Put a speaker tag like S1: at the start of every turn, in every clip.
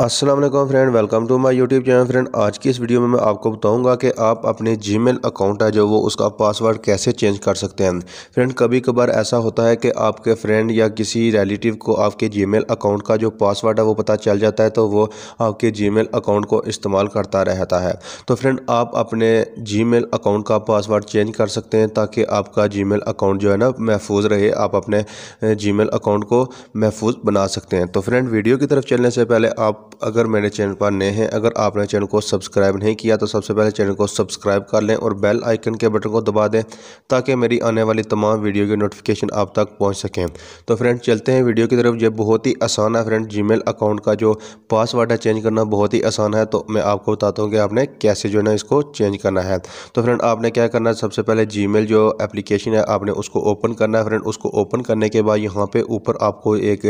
S1: Aslam friend welcome to my YouTube channel friend आज की इस वीडियो में मैं आपको बताऊंगा कि आप अपने जीमेल अकाउंट है जो वो उसका पासवर्ड कैसे चेंज कर सकते हैं फ्रेंड कभी कभार ऐसा होता है कि आपके फ्रेंड या किसी रिलेटिव को आपके जीमेल अकाउंट का जो पासवर्ड है वो पता चल जाता है तो वो आपके जी अकाउंट को इस्तेमाल करता रहता है तो फ्रेंड आप अपने जी अकाउंट का पासवर्ड चेंज कर सकते हैं ताकि आपका जी अकाउंट जो है ना महफूज रहे आप अपने जी अकाउंट को महफूज बना सकते हैं तो फ्रेंड वीडियो की तरफ चलने से पहले आप आप अगर मेरे चैनल पर नए हैं अगर आपने चैनल को सब्सक्राइब नहीं किया तो सबसे पहले चैनल को सब्सक्राइब कर लें और बेल आइकन के बटन को दबा दें ताकि मेरी आने वाली तमाम वीडियो की नोटिफिकेशन आप तक पहुंच सकें तो फ्रेंड चलते हैं वीडियो की तरफ ये बहुत ही आसान है फ्रेंड जी अकाउंट का जो पासवर्ड है चेंज करना बहुत ही आसान है तो मैं आपको बताता हूँ कि आपने कैसे जो है ना इसको चेंज करना है तो फ्रेंड आपने क्या करना है सबसे पहले जी जो एप्लीकेशन है आपने उसको ओपन करना है फ्रेंड उसको ओपन करने के बाद यहाँ पर ऊपर आपको एक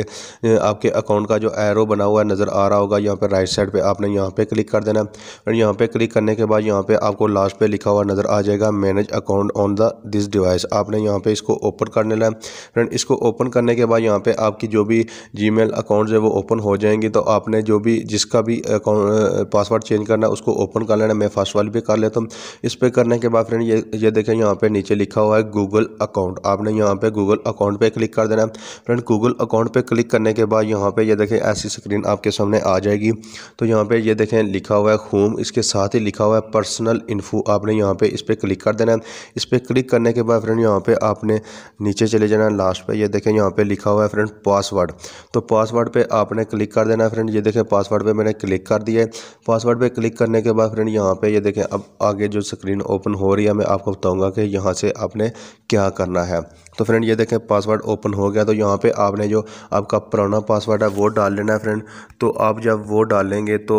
S1: आपके अकाउंट का जो एरो बना हुआ है नज़र आ रहा होगा होगा यहाँ पर राइट साइड पे आपने यहाँ पे क्लिक कर देना और यहाँ पे क्लिक करने के बाद यहाँ पे आपको लास्ट पे लिखा हुआ नज़र आ जाएगा manage account on the this device आपने यहाँ पे इसको ओपन करने लेना फ्रेंड इसको ओपन करने के बाद यहाँ पे आपकी जो भी जी मेल अकाउंट्स है वो ओपन हो जाएंगे तो आपने जो भी जिसका भी अकाउंट पासवर्ड चेंज करना है उसको ओपन कर लेना मैं फर्स्ट वाली पे कर लेता हूँ इस पर करने के बाद फ्रेंड ये ये देखें यहाँ पे नीचे लिखा हुआ है गूगल अकाउंट आपने यहाँ पे गूगल अकाउंट पे क्लिक कर देना फ्रेंड गूगल अकाउंट पे क्लिक करने के बाद यहाँ पे ये देखें ऐसी स्क्रीन आपके सामने आ जाएगी तो यहाँ पे ये यह देखें लिखा हुआ है होम इसके साथ ही लिखा हुआ है पर्सनल इन्फो आपने यहाँ पे इस पर क्लिक कर देना है इस पर क्लिक करने के बाद फ्रेंड यहाँ पे आपने नीचे चले जाना है लास्ट पे ये देखें यहाँ पे लिखा हुआ है फ्रेंड पासवर्ड तो पासवर्ड पे आपने क्लिक कर देना है फ्रेंड ये देखें पासवर्ड पर मैंने क्लिक कर दिया है पासवर्ड पर क्लिक करने के बाद फ्रेंड यहाँ पर ये देखें अब आगे जो स्क्रीन ओपन हो रही है मैं आपको बताऊँगा कि यहाँ से आपने क्या करना है तो फ्रेंड ये देखें पासवर्ड ओपन हो गया तो यहाँ पर आपने जो आपका पुराना पासवर्ड है वो डाल लेना है फ्रेंड तो आप जब वो डालेंगे तो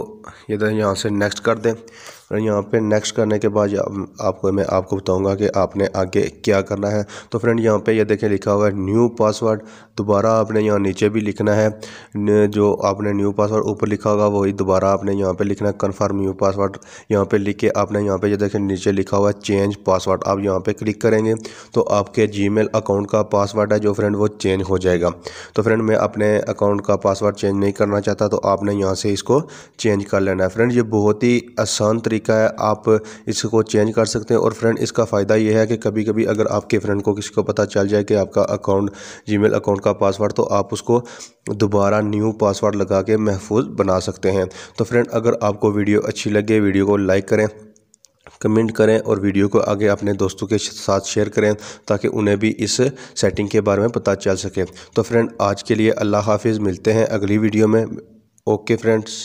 S1: इधर तो यहाँ से नेक्स्ट कर दें फ्रेंड यहाँ पे नेक्स्ट करने के बाद आपको मैं आपको बताऊंगा कि आपने आगे क्या करना है तो फ्रेंड यहाँ पे ये यह देखें लिखा हुआ है न्यू पासवर्ड दोबारा आपने यहाँ नीचे भी लिखना है जो आपने न्यू पासवर्ड ऊपर लिखा होगा वही दोबारा आपने यहाँ पर लिखना है कन्फर्म न्यू पासवर्ड यहाँ पर लिख के आपने यहाँ पर यह देखें नीचे लिखा हुआ है चेंज पासवर्ड आप यहाँ पर क्लिक करेंगे तो आपके जी अकाउंट का पासवर्ड है जो फ्रेंड वो चेंज हो जाएगा तो फ्रेंड मैं अपने अकाउंट का पासवर्ड चेंज नहीं करना चाहता तो आपने यहाँ से इसको चेंज कर लेना है फ्रेंड ये बहुत ही आसान तरीके तरीका है आप इसको चेंज कर सकते हैं और फ्रेंड इसका फ़ायदा यह है कि कभी कभी अगर आपके फ्रेंड को किसी को पता चल जाए कि आपका अकाउंट जी अकाउंट का पासवर्ड तो आप उसको दोबारा न्यू पासवर्ड लगा के महफूज बना सकते हैं तो फ्रेंड अगर आपको वीडियो अच्छी लगे वीडियो को लाइक करें कमेंट करें और वीडियो को आगे अपने दोस्तों के साथ शेयर करें ताकि उन्हें भी इस सेटिंग के बारे में पता चल सके तो फ्रेंड आज के लिए अल्लाह हाफिज़ मिलते हैं अगली वीडियो में ओके फ्रेंड्स